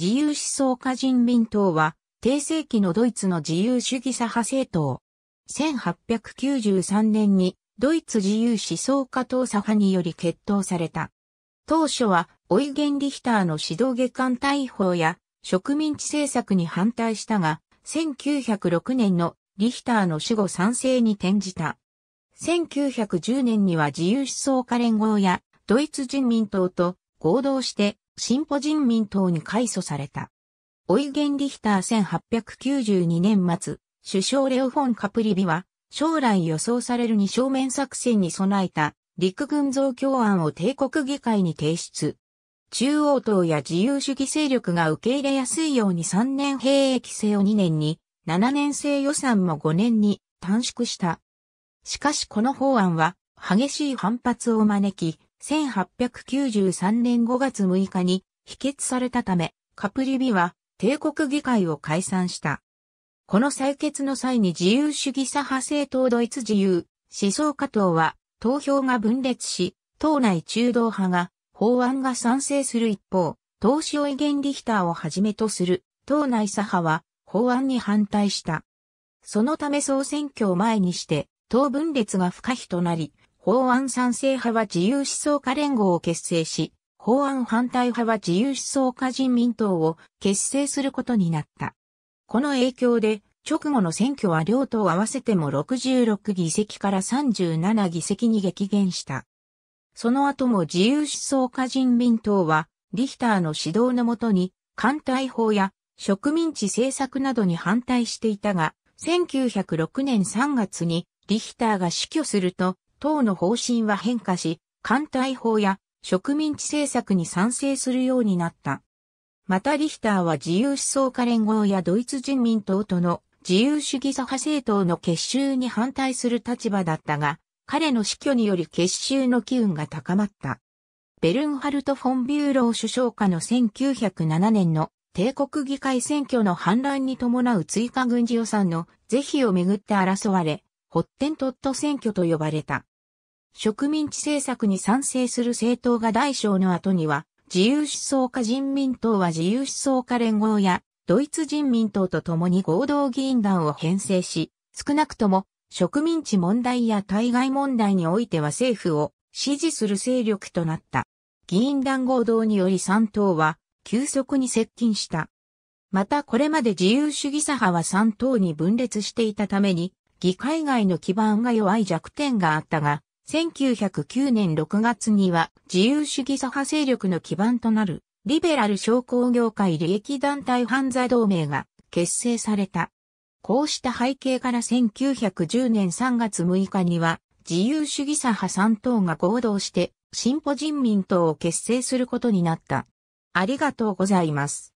自由思想家人民党は、低世紀のドイツの自由主義左派政党。1893年に、ドイツ自由思想家党左派により決闘された。当初は、オイゲン・リヒターの指導下官大捕や植民地政策に反対したが、1906年のリヒターの死後賛成に転じた。1910年には自由思想家連合やドイツ人民党と合同して進歩人民党に改組された。オイゲン・リヒター1892年末、首相レオフォン・カプリビは、将来予想される二正面作戦に備えた陸軍増強案を帝国議会に提出。中央党や自由主義勢力が受け入れやすいように3年兵役制を2年に、7年制予算も5年に短縮した。しかしこの法案は激しい反発を招き、1893年5月6日に否決されたため、カプリビは帝国議会を解散した。この採決の際に自由主義左派政党ドイツ自由思想家党は投票が分裂し、党内中道派が法案が賛成する一方、投資を意見リヒターをはじめとする党内左派は法案に反対した。そのため総選挙を前にして党分裂が不可避となり、法案賛成派は自由思想家連合を結成し、法案反対派は自由思想家人民党を結成することになった。この影響で、直後の選挙は両党合わせても66議席から37議席に激減した。その後も自由思想家人民党は、リヒターの指導のもとに、艦隊法や植民地政策などに反対していたが、1906年3月にリヒターが死去すると、党の方針は変化し、艦隊法や植民地政策に賛成するようになった。またリヒターは自由思想家連合やドイツ人民党との自由主義左派政党の結集に反対する立場だったが、彼の死去により結集の機運が高まった。ベルンハルト・フォン・ビューロー首相下の1907年の帝国議会選挙の反乱に伴う追加軍事予算の是非をめぐって争われ、ホッテントット選挙と呼ばれた。植民地政策に賛成する政党が大小の後には、自由思想家人民党は自由思想家連合や、ドイツ人民党と共に合同議員団を編成し、少なくとも植民地問題や対外問題においては政府を支持する勢力となった。議員団合同により3党は急速に接近した。またこれまで自由主義左派は3党に分裂していたために、議会外の基盤が弱い弱点があったが、1909年6月には自由主義左派勢力の基盤となるリベラル商工業界利益団体犯罪同盟が結成された。こうした背景から1910年3月6日には自由主義左派3党が合同して進歩人民党を結成することになった。ありがとうございます。